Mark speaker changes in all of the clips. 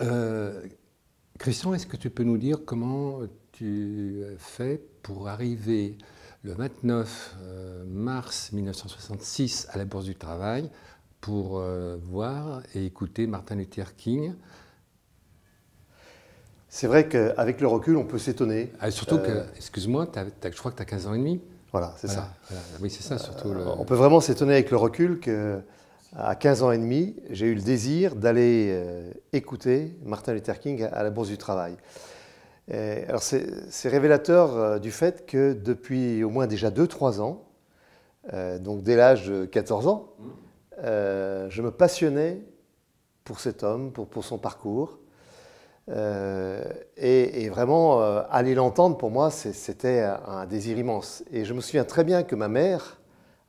Speaker 1: Euh,
Speaker 2: Christian, est-ce que tu peux nous dire comment tu fais pour arriver le 29 euh, mars 1966 à la Bourse du Travail pour euh, voir et écouter Martin Luther King
Speaker 1: c'est vrai qu'avec le recul, on peut s'étonner. Ah, surtout que, excuse-moi, je crois que tu as 15 ans et demi. Voilà, c'est ça. oui, c'est ça surtout. On peut vraiment s'étonner avec le recul que à 15 ans et demi, j'ai eu le désir d'aller euh, écouter Martin Luther King à, la Bourse du Travail. alors c'est révélateur euh, du fait que depuis au moins déjà 2-3 ans, euh, donc dès l'âge de 14 ans, je me passionnais pour cet homme, pour, son parcours. Et, et, vraiment, aller l'entendre, pour moi, c'était un désir immense. Et je me souviens très bien que ma mère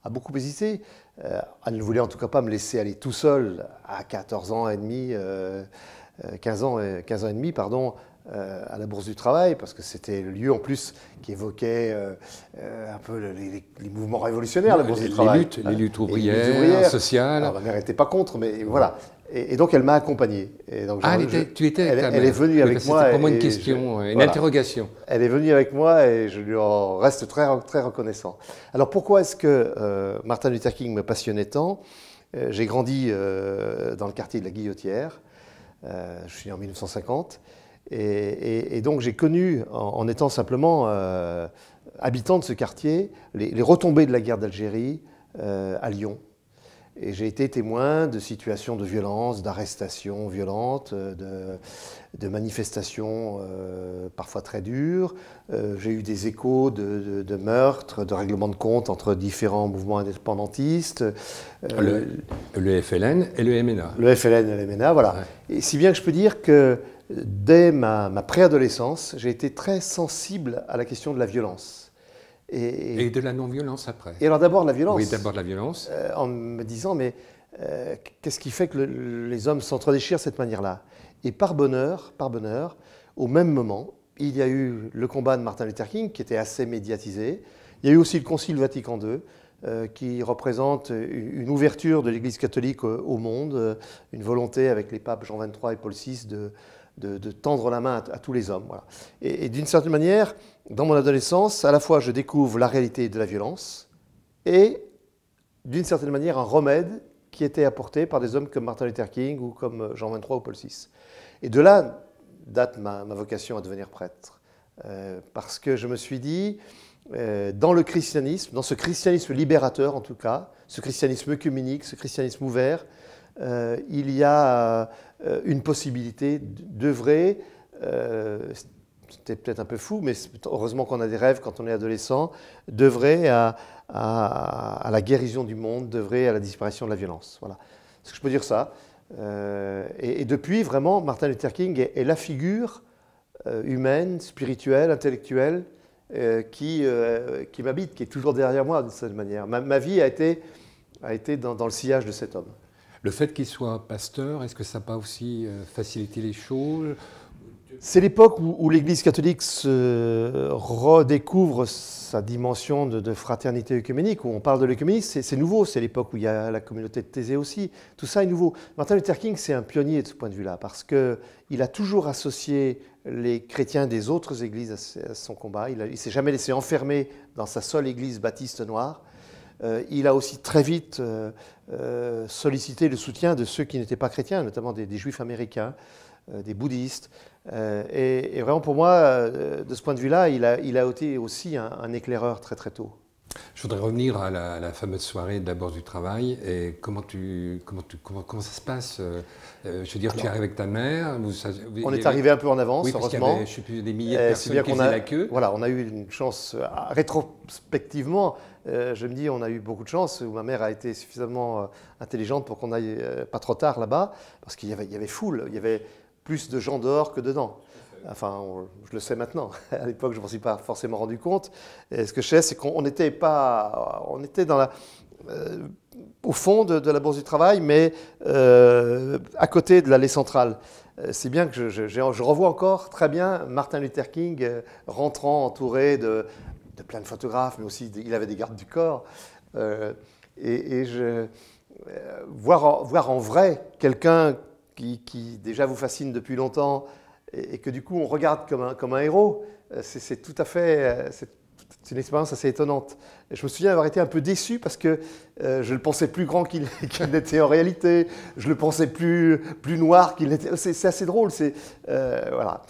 Speaker 1: a beaucoup hésité. Euh, elle ne voulait en tout cas pas me laisser aller tout seul à 14 ans et demi, 15 euh, euh, ans, 15 ans et demi, pardon, à la Bourse du Travail, parce que c'était le lieu en plus qui évoquait un peu les, mouvements révolutionnaires, la Bourse les, du Travail. Les luttes, ouvrières, sociales. ma mère n'était pas contre, mais voilà. Et, donc elle m'a accompagné. Et donc, ah, tu étais elle, est venue avec moi. C'était pour moi une question, une interrogation. Elle est venue avec moi et je lui en reste très, très reconnaissant. Alors pourquoi est-ce que euh, Martin Luther King me passionnait tant euh, J'ai grandi euh, dans le quartier de la Guillotière. je suis en 1950. Et, donc j'ai connu, en, étant simplement habitant de ce quartier, les, retombées de la guerre d'Algérie à Lyon et j'ai été témoin de situations de violence, d'arrestations violentes, euh, de, manifestations euh, parfois très dures. Euh, j'ai eu des échos de, meurtres, de règlements de compte entre différents mouvements indépendantistes. le, FLN et le MNA. Le FLN et le MNA, voilà. Et si bien que je peux dire que dès ma préadolescence, j'ai été très sensible à la question de la violence. Et,
Speaker 2: de la non-violence après.
Speaker 1: Et alors d'abord la violence. Oui, d'abord la violence. Euh, en me disant, mais euh, qu'est-ce qui fait que les hommes s'entredéchirent de cette manière-là Et par bonheur, par bonheur, au même moment, il y a eu le combat de Martin Luther King qui était assez médiatisé. Il y a eu aussi le Concile Vatican II euh, qui représente une ouverture de l'Église catholique au monde, une volonté avec les papes Jean XXIII et Paul VI de, de, tendre la main à, tous les hommes. Et, d'une certaine manière, dans mon adolescence, à la fois je découvre la réalité de la violence et d'une certaine manière un remède qui était apporté par des hommes comme Martin Luther King ou comme euh, Jean XXIII ou Paul VI. Et de là date ma, vocation à devenir prêtre. Euh, parce que je me suis dit, euh, dans le christianisme, dans ce christianisme libérateur en tout cas, ce christianisme œcuménique, ce christianisme ouvert, euh, il y a euh, une possibilité d'œuvrer. Euh, c'était peut-être un peu fou, mais heureusement qu'on a des rêves quand on est adolescent, d'œuvrer à, la guérison du monde, d'œuvrer à la disparition de la violence. Voilà. Est-ce que je peux dire ça et, depuis, vraiment, Martin Luther King est, la figure humaine, spirituelle, intellectuelle qui, m'habite, qui est toujours derrière moi de cette manière. Ma, vie a été, dans le sillage de cet homme.
Speaker 2: Le fait qu'il soit pasteur, est-ce que ça n'a pas aussi euh, facilité les choses
Speaker 1: c'est l'époque où, l'Église catholique se redécouvre sa dimension de, fraternité œcuménique, où on parle de l'œcuménisme, c'est nouveau, c'est l'époque où il y a la communauté de Thésée aussi, tout ça est nouveau. Martin Luther King, c'est un pionnier de ce point de vue-là, parce qu'il a toujours associé les chrétiens des autres églises à, à son combat, il ne s'est jamais laissé enfermer dans sa seule église baptiste noire, euh, il a aussi très vite euh, euh, sollicité le soutien de ceux qui n'étaient pas chrétiens, notamment des, juifs américains, des bouddhistes. Et, vraiment, pour moi, de ce point de vue-là, il a, été aussi un éclaireur très très tôt.
Speaker 2: Je voudrais revenir à la, la fameuse soirée d'abord du travail et comment tu comment comment, ça se passe euh, euh, Je veux dire, tu arrives avec ta mère. on est arrivé un peu en avance, oui, parce heureusement. je plus des milliers de eh, personnes qui on a, la
Speaker 1: queue. Voilà, on a eu une chance euh, rétrospectivement. je me dis, on a eu beaucoup de chance où ma mère a été suffisamment intelligente pour qu'on aille pas trop tard là-bas, parce qu'il y avait, il y avait foule, il y avait plus de gens dehors que dedans enfin je le sais maintenant, à l'époque je ne m'en suis pas forcément rendu compte, et ce que je sais c'est qu'on pas, on était euh, au fond de, la Bourse du Travail, mais euh, à côté de l'allée centrale. C'est euh, bien que je, revois encore très bien Martin Luther King rentrant entouré de, plein de photographes, mais aussi il avait des gardes du corps. et, voir, en, voir en vrai quelqu'un qui, déjà vous fascine depuis longtemps, et, que du coup on regarde comme un, comme un héros, euh, c'est tout à fait, euh, c'est une expérience assez étonnante. je me souviens avoir été un peu déçu parce que euh, je le pensais plus grand qu'il n'était en réalité, je le pensais plus, plus noir qu'il n'était. C'est assez drôle, c'est... voilà.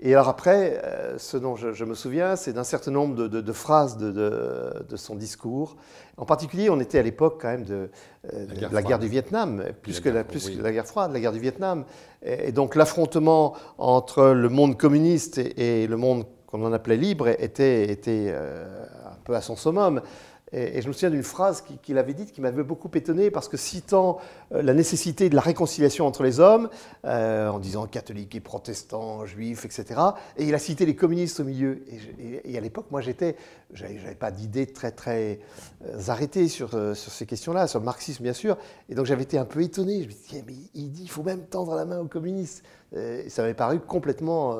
Speaker 1: Et alors après, euh, ce dont je, me souviens, c'est d'un certain nombre de, phrases de, son discours. En particulier, on était à l'époque quand même de, euh, la, guerre, du Vietnam, plus, la que, la, plus la, guerre froide, la guerre du Vietnam. Et, donc l'affrontement entre le monde communiste et, le monde qu'on en appelait libre était, était euh, un peu à son summum. Et, je me souviens d'une phrase qu'il avait dite qui m'avait beaucoup étonné parce que citant euh, la nécessité de la réconciliation entre les hommes, euh, en disant catholiques et protestants, juifs, etc., et il a cité les communistes au milieu. Et, à l'époque, moi, j'étais, j'avais pas d'idée très très euh, arrêtée sur, sur ces questions-là, sur le marxisme bien sûr. Et donc j'avais été un peu étonné. Je me disais, mais il dit, il faut même tendre la main aux communistes. Et ça m'avait paru complètement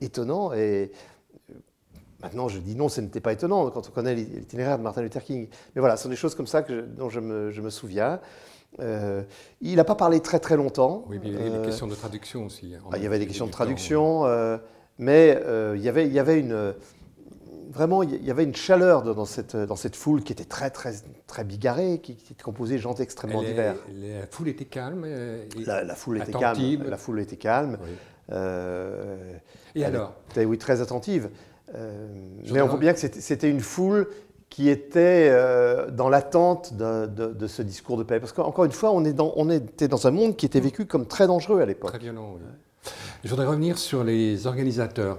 Speaker 1: étonnant et Maintenant, je dis non, ce n'était pas étonnant quand on connaît l'itinéraire de Martin Luther King. Mais voilà, ce sont des choses comme ça que dont je me, souviens. Euh, il n'a pas parlé très très longtemps. Oui, mais il y avait des euh, questions de traduction aussi. Hein, ah, il y avait des questions de traduction, euh, mais il, y avait, il y avait une vraiment il y avait une chaleur dans cette, dans cette foule qui était très très très bigarrée, qui, qui était composée de gens extrêmement divers.
Speaker 2: la foule était calme. la, foule était calme. La
Speaker 1: foule était calme. et alors Oui, très attentive. Euh, mais on voit bien que c'était une foule qui était euh, dans l'attente de, ce discours de paix. Parce qu'encore une fois, on, est dans, on, était dans un monde qui était mm. vécu comme très dangereux à l'époque. Très violent,
Speaker 2: Je voudrais revenir sur les organisateurs,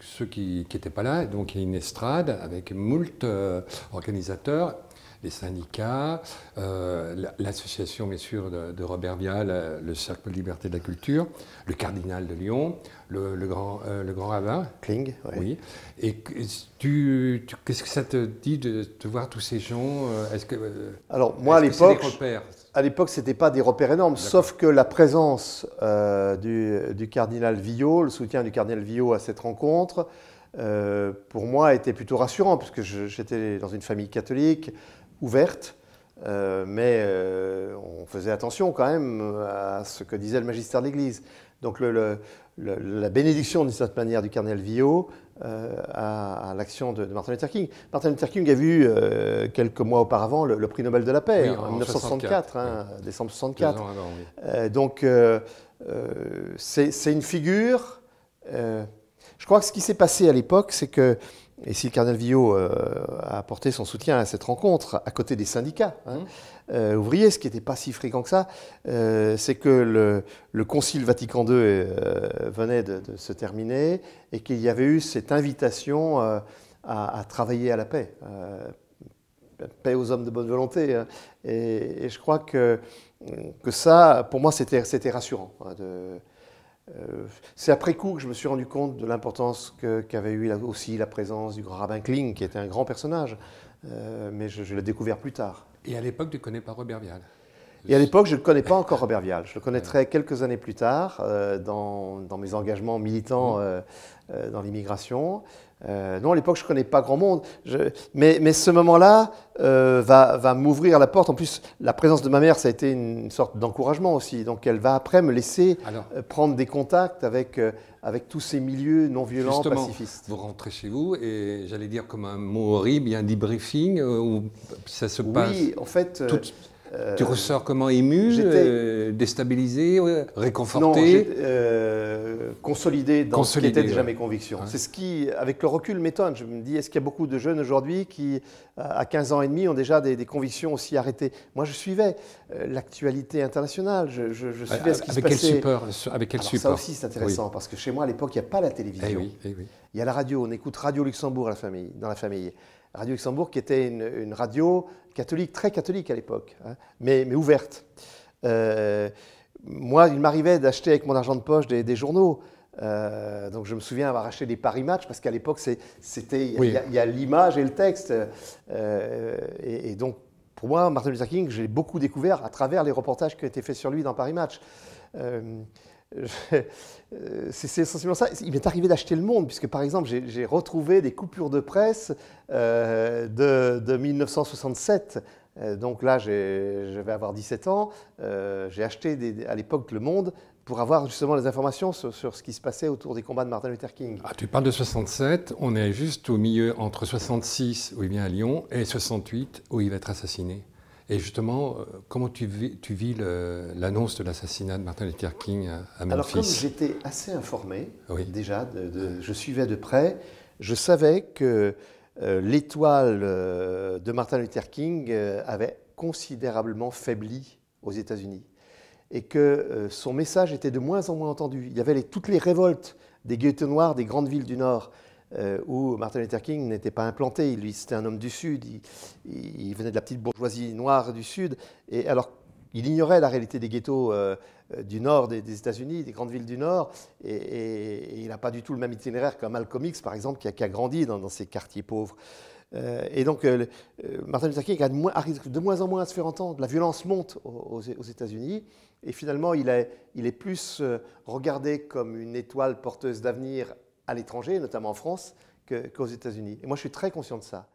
Speaker 2: ceux qui n'étaient pas là. Donc, il y a une estrade avec moult euh, organisateurs les syndicats, euh, l'association, bien sûr, de, Robert Vial, euh, le Cercle de Liberté de la Culture, le Cardinal de Lyon, le, euh, grand, rabbin le grand Ravin. Kling, oui. Et tu, qu'est-ce que ça te dit de, te voir tous ces gens Est-ce que.
Speaker 1: Alors, moi, à l'époque. À l'époque, ce n'était pas des repères énormes, sauf que la présence du, du, cardinal Villot, le soutien du cardinal Villot à cette rencontre, euh, pour moi, était plutôt rassurant, parce j'étais dans une famille catholique, ouverte, euh, mais euh, on faisait attention quand même à ce que disait le magistère de l'Église. Donc le, la bénédiction, d'une certaine manière, du cardinal Vio à, l'action de, Martin Luther King. Martin Luther King a vu quelques mois auparavant le, prix Nobel de la paix, hein, en, 1964, hein, décembre 1964. donc c'est une figure je crois que ce qui s'est passé à l'époque, c'est que, et si le cardinal Villot euh, a apporté son soutien à cette rencontre, à côté des syndicats hein, mmh. euh, ouvriers, ce qui n'était pas si fréquent que ça, euh, c'est que le, le, Concile Vatican II venait de, se terminer et qu'il y avait eu cette invitation à, travailler à la paix paix aux hommes de bonne volonté. Hein. Et, je crois que, que ça, pour moi, c'était rassurant hein, euh, c'est après coup que je me suis rendu compte de l'importance qu'avait eu aussi la présence du grand rabbin Kling, qui était un grand personnage, euh, mais je, l'ai découvert plus tard.
Speaker 2: Et à l'époque, tu ne connais pas Robert Vial
Speaker 1: et à l'époque, je ne connais pas encore Robert Vial. Je le connaîtrai quelques années plus tard euh, dans, mes engagements militants mmh. dans l'immigration. Euh, non, à l'époque, je ne connais pas grand monde. Mais, ce moment-là euh, va, m'ouvrir la porte. En plus, la présence de ma mère, ça a été une sorte d'encouragement aussi. Donc, elle va après me laisser euh, prendre des contacts avec, avec tous ces milieux non violents, pacifistes.
Speaker 2: Vous rentrez chez vous et j'allais dire comme un mot horrible, il y a un debriefing où ça se passe. Oui, en fait.
Speaker 1: Euh, tu ressors
Speaker 2: comment ému, euh, déstabilisé, euh, réconforté
Speaker 1: Non, consolidé dans ce qui était déjà mes convictions. C'est ce qui, avec le recul, m'étonne. Je me dis, est-ce qu'il y a beaucoup de jeunes aujourd'hui qui, à 15 ans et demi, ont déjà des, convictions aussi arrêtées Moi, je suivais l'actualité internationale, je, suivais avec ce qui se passait. Quel avec quel support Ça aussi, c'est intéressant, parce que chez moi, à l'époque, il n'y a pas la télévision. Eh eh il y a la radio, on écoute Radio Luxembourg à la famille, dans la famille. Radio Luxembourg qui était une, radio catholique, très catholique à l'époque, hein, mais, ouverte. Euh, moi, il m'arrivait d'acheter avec mon argent de poche des, journaux. Euh, donc je me souviens avoir acheté des paris match parce qu'à l'époque c'était il y a, l'image et le texte euh, et, donc pour moi Martin Luther King j'ai beaucoup découvert à travers les reportages qui ont été faits sur lui dans Paris match euh, c'est essentiellement ça. Il m'est arrivé d'acheter le monde, puisque par exemple, j'ai retrouvé des coupures de presse euh, de, 1967. Euh, donc là, je vais avoir 17 ans. j'ai acheté à l'époque le monde pour avoir justement les informations sur, ce qui se passait autour des combats de Martin Luther King. Ah,
Speaker 2: tu parles de 67, on est juste au milieu entre 66, où il vient à Lyon, et 68, où il va être assassiné. Et justement, euh, comment tu vis, l'annonce de l'assassinat de Martin Luther King à Memphis Alors comme j'étais
Speaker 1: assez informé, déjà, je suivais de près, je savais que euh, l'étoile euh, de Martin Luther King avait considérablement faibli aux États-Unis et que son message était de moins en moins entendu. Il y avait toutes les révoltes des guilletins noirs des grandes villes du Nord euh, où Martin Luther King n'était pas implanté. Lui, c'était un homme du Sud, il, venait de la petite bourgeoisie noire du Sud. Et alors, il ignorait la réalité des ghettos euh, euh, du Nord, des, États-Unis, des grandes villes du Nord, et, il n'a pas du tout le même itinéraire qu'un Malcolm X, par exemple, qui a, grandi dans, ces quartiers pauvres. et donc, Martin Luther King arrive de moins en moins à se faire entendre. La violence monte aux, États-Unis. Et finalement, il est plus regardé comme une étoile porteuse d'avenir à l'étranger, notamment en France, qu'aux États-Unis. Et moi, je suis très conscient de ça.